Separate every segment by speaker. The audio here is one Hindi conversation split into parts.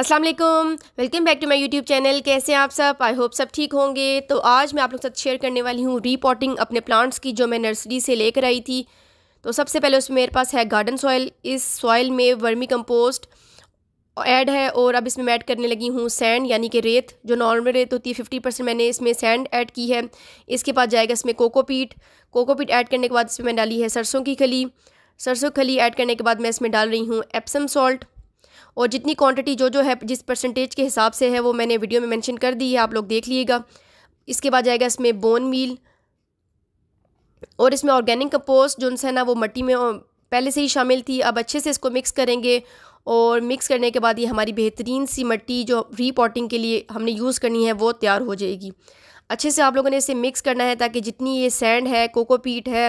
Speaker 1: Aslam welcome back to my YouTube channel कैसे हैं आप सब आई होप सब ठीक होंगे तो आज मैं आप लोग साथ शेयर करने वाली हूँ रीपॉटिंग अपने प्लांट्स की जो मैं नर्सरी से लेकर आई थी तो सबसे पहले उसमें मेरे पास है गार्डन सॉयल इस सॉयल में वर्मी कंपोस्ट ऐड है और अब इसमें मैं ऐड करने लगी हूँ सैंड यानी कि रेत जो नॉर्मल रेत होती है फिफ्टी परसेंट मैंने इसमें सैंड ऐड की है इसके बाद जाएगा इसमें कोकोपीट कोकोपीट ऐड करने के बाद इसमें मैं डाली है सरसों की खली सरसों खली ऐड करने के बाद मैं इसमें डाल रही हूँ एप्सम सॉल्ट और जितनी क्वांटिटी जो जो है जिस परसेंटेज के हिसाब से है वो मैंने वीडियो में मेंशन कर दी है आप लोग देख लीजिएगा इसके बाद जाएगा इसमें बोन मील और इसमें ऑर्गेनिक कपोस्ट जो है ना वो मट्टी में पहले से ही शामिल थी अब अच्छे से इसको मिक्स करेंगे और मिक्स करने के बाद ये हमारी बेहतरीन सी मट्टी जो रीपॉटिंग के लिए हमने यूज़ करनी है वो तैयार हो जाएगी अच्छे से आप लोगों ने इसे मिक्स करना है ताकि जितनी ये सैंड है कोकोपीट है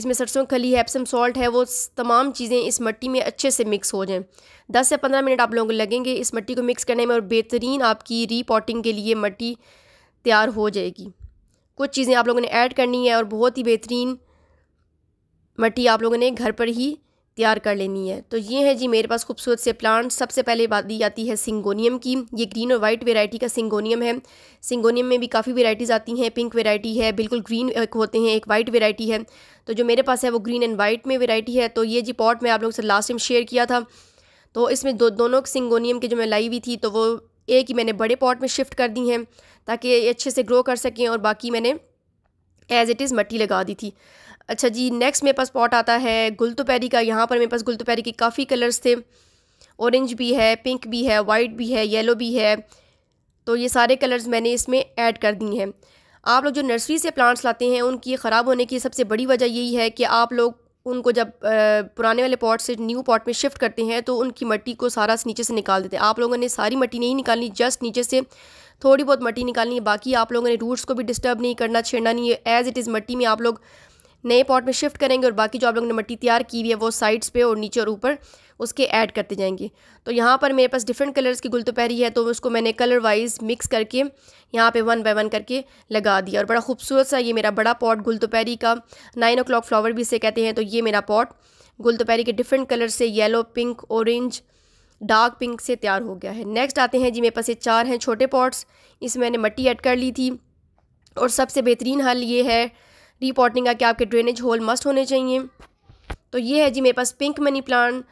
Speaker 1: इसमें सरसों खली है एप्सम सॉल्ट है वो तमाम चीज़ें इस मिट्टी में अच्छे से मिक्स हो जाएं 10 से 15 मिनट आप लोगों को लगेंगे इस मिट्टी को मिक्स करने में और बेहतरीन आपकी रीपॉटिंग के लिए मिट्टी तैयार हो जाएगी कुछ चीज़ें आप लोगों ने ऐड करनी है और बहुत ही बेहतरीन मिट्टी आप लोगों ने घर पर ही तैयार कर लेनी है तो ये है जी मेरे पास खूबसूरत से प्लांट सबसे पहले बात दी जाती है सिंगोनियम की ये ग्रीन और वाइट वेराइटी का सिंगोनियम है सिंगोनियम में भी काफ़ी वेराइटीज़ आती हैं पिंक वेराइटी है बिल्कुल ग्रीन एक होते हैं एक वाइट वेराइटी है तो जो मेरे पास है वो ग्रीन एंड वाइट में वेराइटी है तो ये जी पॉट मैं आप लोग से लास्ट टाइम शेयर किया था तो इसमें दो दोनों सिंगोनियम के जो मैं लाई हुई थी तो वो एक ही मैंने बड़े पॉट में शिफ्ट कर दी हैं ताकि ये अच्छे से ग्रो कर सकें और बाकी मैंने एज़ इट इज़ मट्टी लगा दी थी अच्छा जी नेक्स्ट मेरे पास पॉट आता है गुलतुपैरी का यहाँ पर मेरे पास गुलतुपैरी के काफ़ी कलर्स थे ऑरेंज भी है पिंक भी है वाइट भी है येलो भी है तो ये सारे कलर्स मैंने इसमें ऐड कर दिए हैं आप लोग जो नर्सरी से प्लांट्स लाते हैं उनकी ख़राब होने की सबसे बड़ी वजह यही है कि आप लोग उनको जब पुराने वाले पॉट से न्यू पॉट में शिफ्ट करते हैं तो उनकी मट्टी को सारा नीचे से निकाल देते हैं आप लोगों ने सारी मट्टी नहीं निकालनी जस्ट नीचे से थोड़ी बहुत मट्टी निकालनी है बाकी आप लोगों ने रूट्स को भी डिस्टर्ब नहीं करना छेड़ना नहीं है एज़ इट इज़ मट्टी में आप लोग नए पॉट में शिफ्ट करेंगे और बाकी जो आप लोगों ने मट्टी तैयार की हुई है वो साइड्स पे और नीचे और ऊपर उसके ऐड करते जाएंगे तो यहाँ पर मेरे पास डिफरेंट कलर्स की गुलतपहरी है तो उसको मैंने कलर वाइज मिक्स करके यहाँ पे वन बाय वन करके लगा दिया और बड़ा खूबसूरत सा ये मेरा बड़ा पॉट गुलतपहरी का नाइन ओ फ्लावर भी इसे कहते हैं तो ये मेरा पॉट गुलतपहरी के डिफरेंट कलर से yellow pink orange dark pink से तैयार हो गया है नेक्स्ट आते हैं जी मेरे पास ये चार हैं छोटे पॉट्स इसमें मैंने मट्टी ऐड कर ली थी और सबसे बेहतरीन हल ये है रिपोर्टिंग का कि आपके ड्रेनेज होल मस्ट होने चाहिए तो ये है जी मेरे पास पिंक मनी प्लान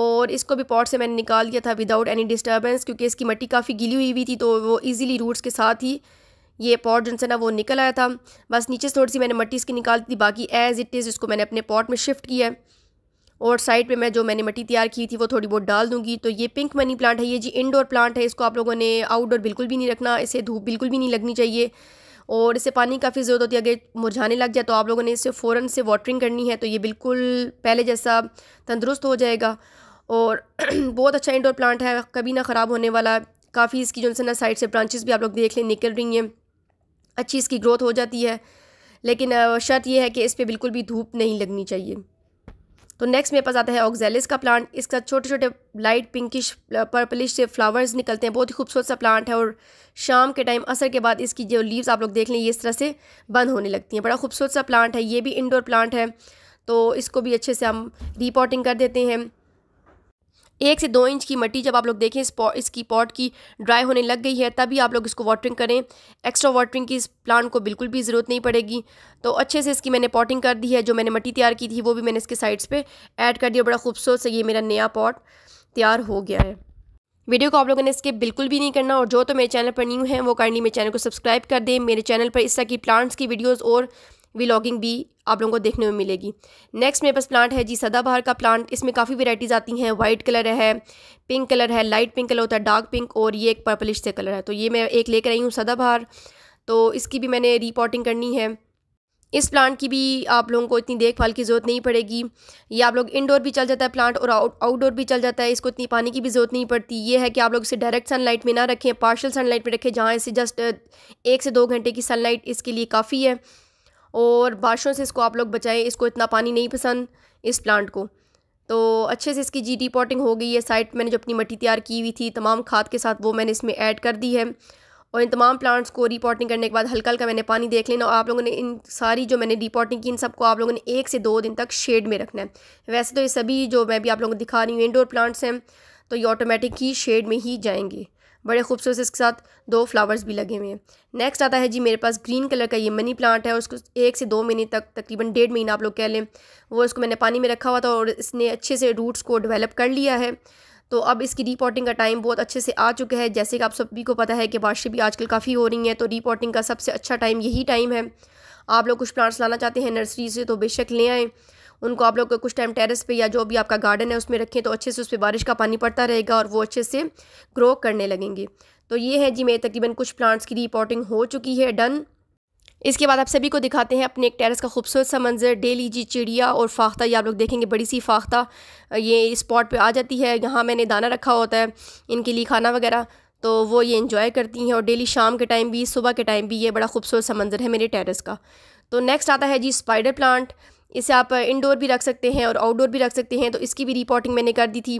Speaker 1: और इसको भी पॉट से मैंने निकाल दिया था विदाउट एनी डिस्टर्बेंस क्योंकि इसकी मट्टी काफ़ी गिली हुई हुई थी तो वो इजीली रूट्स के साथ ही ये पॉट जो ना वो निकल आया था बस नीचे से थोड़ी सी मैंने मट्टी इसकी निकाल दी बाकी एज इट इज़ इसको मैंने अपने पॉट में शिफ्ट किया है और साइड पे मैं जो मैंने मट्टी तैयार की थी वो थोड़ी बहुत डाल दूंगी तो ये पिंक मनी प्लांट है ये जी इंडोर प्लांट है इसको आप लोगों ने आउटडोर बिल्कुल भी नहीं रखना इसे धूप बिल्कुल भी नहीं लगनी चाहिए और इससे पानी काफ़ी ज़रूरत होती है अगर मुरझाने लग जाए तो आप लोगों ने इसे फ़ौर से वाटरिंग करनी है तो ये बिल्कुल पहले जैसा तंदुरुस्त हो जाएगा और बहुत अच्छा इंडोर प्लांट है कभी ना ख़राब होने वाला काफ़ी इसकी जो ना साइड से ब्रांचेस भी आप लोग देख लें निकल रही हैं अच्छी इसकी ग्रोथ हो जाती है लेकिन शर्त यह है कि इस पर बिल्कुल भी धूप नहीं लगनी चाहिए तो नेक्स्ट मेरे पास आता है ऑक्जेलिस का प्लांट इसका छोटे छोटे लाइट पिंकिश पर्पलिश से फ्लावर्स निकलते हैं बहुत ही खूबसूरत सा प्लांट है और शाम के टाइम असर के बाद इसकी जो लीव्स आप लोग देख लें ये इस तरह से बंद होने लगती हैं बड़ा खूबसूरत सा प्लांट है ये भी इंडोर प्लांट है तो इसको भी अच्छे से हम रिपोर्टिंग कर देते हैं एक से दो इंच की मट्टी जब आप लोग देखें इस पॉ इसकी पॉट की ड्राई होने लग गई है तभी आप लोग इसको वाटरिंग करें एक्स्ट्रा वाटरिंग की इस प्लांट को बिल्कुल भी ज़रूरत नहीं पड़ेगी तो अच्छे से इसकी मैंने पॉटिंग कर दी है जो मैंने मट्टी तैयार की थी वो भी मैंने इसके साइड्स पर ऐड कर दिया बड़ा खूबसूरत से ये मेरा नया पॉट तैयार हो गया है वीडियो को आप लोगों ने इसके बिल्कुल भी नहीं करना और जो तो मेरे चैनल पर न्यू है वो करनी मेरे चैनल को सब्सक्राइब कर दें मेरे चैनल पर इस तरह की प्लांट्स की वीडियोज़ और व्लॉगिंग भी आप लोगों को देखने में मिलेगी नेक्स्ट मेरे पास प्लांट है जी सदाबहार का प्लांट इसमें काफ़ी वेराइटीज़ आती हैं वाइट कलर है पिंक कलर है लाइट पिंक कलर होता है डार्क पिंक और ये एक पर्पलिश से कलर है तो ये मैं एक लेकर आई हूँ सदाबहार तो इसकी भी मैंने रिपोर्टिंग करनी है इस प्लांट की भी आप लोगों को इतनी देखभाल की ज़रूरत नहीं पड़ेगी ये आप लोग इंडोर भी चल जाता है प्लांट और आउट आउटडोर भी चल जाता है इसको इतनी पानी की भी ज़रूरत नहीं पड़ती ये है कि आप लोग इसे डायरेक्ट सनलाइट में ना रखें पार्शल सनलाइट में रखें जहाँ इसे जस्ट एक से दो घंटे की सनलाइट इसके लिए काफ़ी है और बारिशों से इसको आप लोग बचाएं इसको इतना पानी नहीं पसंद इस प्लांट को तो अच्छे से इसकी जी डी पॉटिंग हो गई है साइड मैंने जो अपनी मट्टी तैयार की हुई थी तमाम खाद के साथ वो मैंने इसमें ऐड कर दी है और इन तमाम प्लांट्स को रिपोर्टिंग करने के बाद हल्का हल्का मैंने पानी देख लेना और आप लोगों ने इन सारी जो मैंने रिपोर्टिंग की इन सबको आप लोगों ने एक से दो दिन तक शेड में रखना है वैसे तो ये सभी जो मैं भी आप लोगों को दिखा रही हूँ इंडोर प्लांट्स हैं तो ये ऑटोमेटिक ही शेड में ही जाएंगे बड़े खूबसूरत से इसके साथ दो फ्लावर्स भी लगे हुए हैं नेक्स्ट आता है जी मेरे पास ग्रीन कलर का ये मनी प्लांट है उसको एक से दो महीने तक तकरीबन डेढ़ महीना आप लोग कह लें वो इसको मैंने पानी में रखा हुआ था और इसने अच्छे से रूट्स को डेवलप कर लिया है तो अब इसकी रिपोर्टिंग का टाइम बहुत अच्छे से आ चुका है जैसे कि आप सभी को पता है कि बारिशें भी आजकल काफ़ी हो रही हैं तो रिपोर्टिंग का सबसे अच्छा टाइम यही टाइम है आप लोग कुछ प्लांट्स लाना चाहते हैं नर्सरी से तो बेशक ले आएँ उनको आप लोग कुछ टाइम टेरेस पे या जो भी आपका गार्डन है उसमें रखें तो अच्छे से उस पर बारिश का पानी पड़ता रहेगा और वो अच्छे से ग्रो करने लगेंगे तो ये है जी मेरे तकरीबन कुछ प्लांट्स की रिपोर्टिंग हो चुकी है डन इसके बाद आप सभी को दिखाते हैं अपने एक टेरेस का खूबसूरत सा मंजर डेली जी चिड़िया और फाख्ता ये आप लोग देखेंगे बड़ी सी फाख्ता ये स्पॉट पर आ जाती है यहाँ मैंने दाना रखा होता है इनके लिए खाना वगैरह तो वो ये इन्जॉय करती हैं और डेली शाम के टाइम भी सुबह के टाइम भी ये बड़ा खूबसूरत सा मंजर है मेरे टेरेस का तो नेक्स्ट आता है जी स्पाइडर प्लांट इसे आप इंडोर भी रख सकते हैं और आउटडोर भी रख सकते हैं तो इसकी भी रिपोर्टिंग मैंने कर दी थी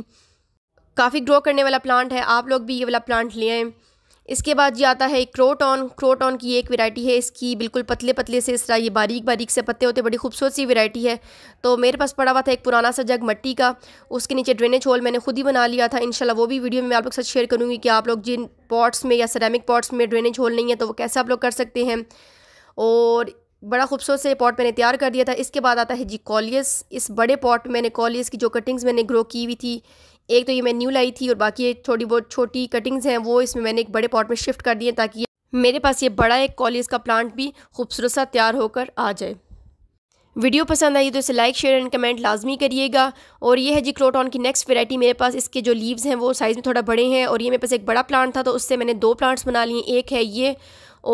Speaker 1: काफ़ी ग्रो करने वाला प्लांट है आप लोग भी ये वाला प्लांट ले आएँ इसके बाद ये आता है क्रोटॉन क्रोटॉन की एक वैरायटी है इसकी बिल्कुल पतले पतले से इस तरह ये बारीक बारीक से पत्ते होते बड़ी खूबसूरत सी वैरायटी है तो मेरे पास पड़ा हुआ था एक पुराना सा जग मट्टी का उसके नीचे ड्रेनेज होल मैंने खुद ही बना लिया था इनशाला वो भी वीडियो में आप लोग साथ शेयर करूँगी कि आप लोग जिन पॉट्स में या सरामिक पॉट्स में ड्रेनेज होल नहीं है तो वो कैसे आप लोग कर सकते हैं और बड़ा खूबसूरत से पॉट मैंने तैयार कर दिया था इसके बाद आता है जी कॉलियस इस बड़े पॉट में मैंने कॉलियस की जो कटिंग्स मैंने ग्रो की हुई थी एक तो ये मैं न्यू लाई थी और बाकी ये थोड़ी बहुत छोटी कटिंग्स हैं वो इसमें मैंने एक बड़े पॉट में शिफ्ट कर दिए ताकि मेरे पास ये बड़ा एक कॉलियस का प्लांट भी खूबसूरत सा तैयार होकर आ जाए वीडियो पसंद आई तो इसे लाइक शेयर एंड कमेंट लाजमी करिएगा और ये है जी क्रोटॉन की नेक्स्ट वेरायटी मेरे पास इसके जो लीव्स हैं वो साइज़ में थोड़ा बड़े हैं और ये मेरे पास एक बड़ा प्लांट था तो उससे मैंने दो प्लांट्स बना लिए एक है ये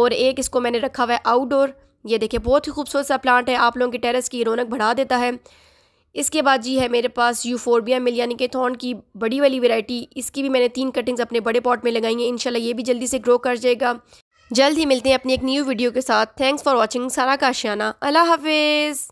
Speaker 1: और एक इसको मैंने रखा हुआ है आउटडोर ये देखिए बहुत ही खूबसूरत सा प्लांट है आप लोगों के टेरेस की रौनक बढ़ा देता है इसके बाद जी है मेरे पास यूफोर्बिया मिल यानी कि थॉर्न की बड़ी वाली वेरायटी इसकी भी मैंने तीन कटिंग्स अपने बड़े पॉट में लगाई हैं इनशाला ये भी जल्दी से ग्रो कर जाएगा जल्द ही मिलते हैं अपनी एक न्यू वीडियो के साथ थैंक्स फॉर वॉचिंग सारा काशियाना अल्लाह हाफिज़